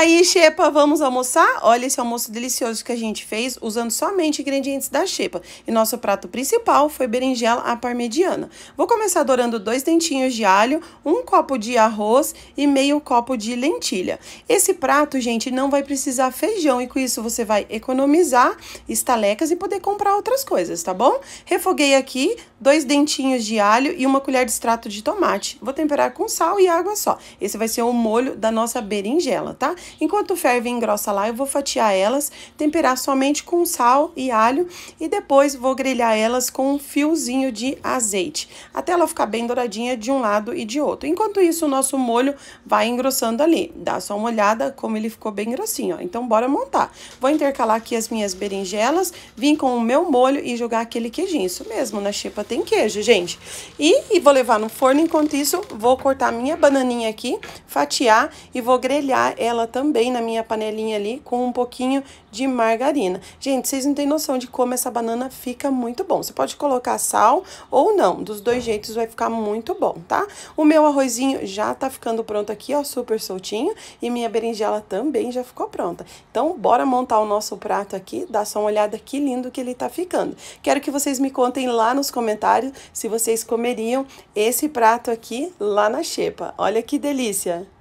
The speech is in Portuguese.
aí, Xepa, vamos almoçar? Olha esse almoço delicioso que a gente fez usando somente ingredientes da Xepa. E nosso prato principal foi berinjela à parmegiana. Vou começar dourando dois dentinhos de alho, um copo de arroz e meio copo de lentilha. Esse prato, gente, não vai precisar feijão e com isso você vai economizar estalecas e poder comprar outras coisas, tá bom? Refoguei aqui dois dentinhos de alho e uma colher de extrato de tomate. Vou temperar com sal e água só. Esse vai ser o molho da nossa berinjela, tá? Enquanto ferve e engrossa lá, eu vou fatiar elas, temperar somente com sal e alho e depois vou grelhar elas com um fiozinho de azeite, até ela ficar bem douradinha de um lado e de outro. Enquanto isso, o nosso molho vai engrossando ali. Dá só uma olhada como ele ficou bem grossinho, ó. Então, bora montar. Vou intercalar aqui as minhas berinjelas, vim com o meu molho e jogar aquele queijinho. Isso mesmo, na xepa tem queijo, gente. E, e vou levar no forno, enquanto isso, vou cortar minha bananinha aqui, fatiar e vou grelhar ela também também na minha panelinha ali com um pouquinho de margarina. Gente, vocês não têm noção de como essa banana fica muito bom. Você pode colocar sal ou não, dos dois jeitos vai ficar muito bom, tá? O meu arrozinho já tá ficando pronto aqui, ó, super soltinho, e minha berinjela também já ficou pronta. Então, bora montar o nosso prato aqui, dá só uma olhada que lindo que ele tá ficando. Quero que vocês me contem lá nos comentários se vocês comeriam esse prato aqui lá na xepa. Olha que delícia!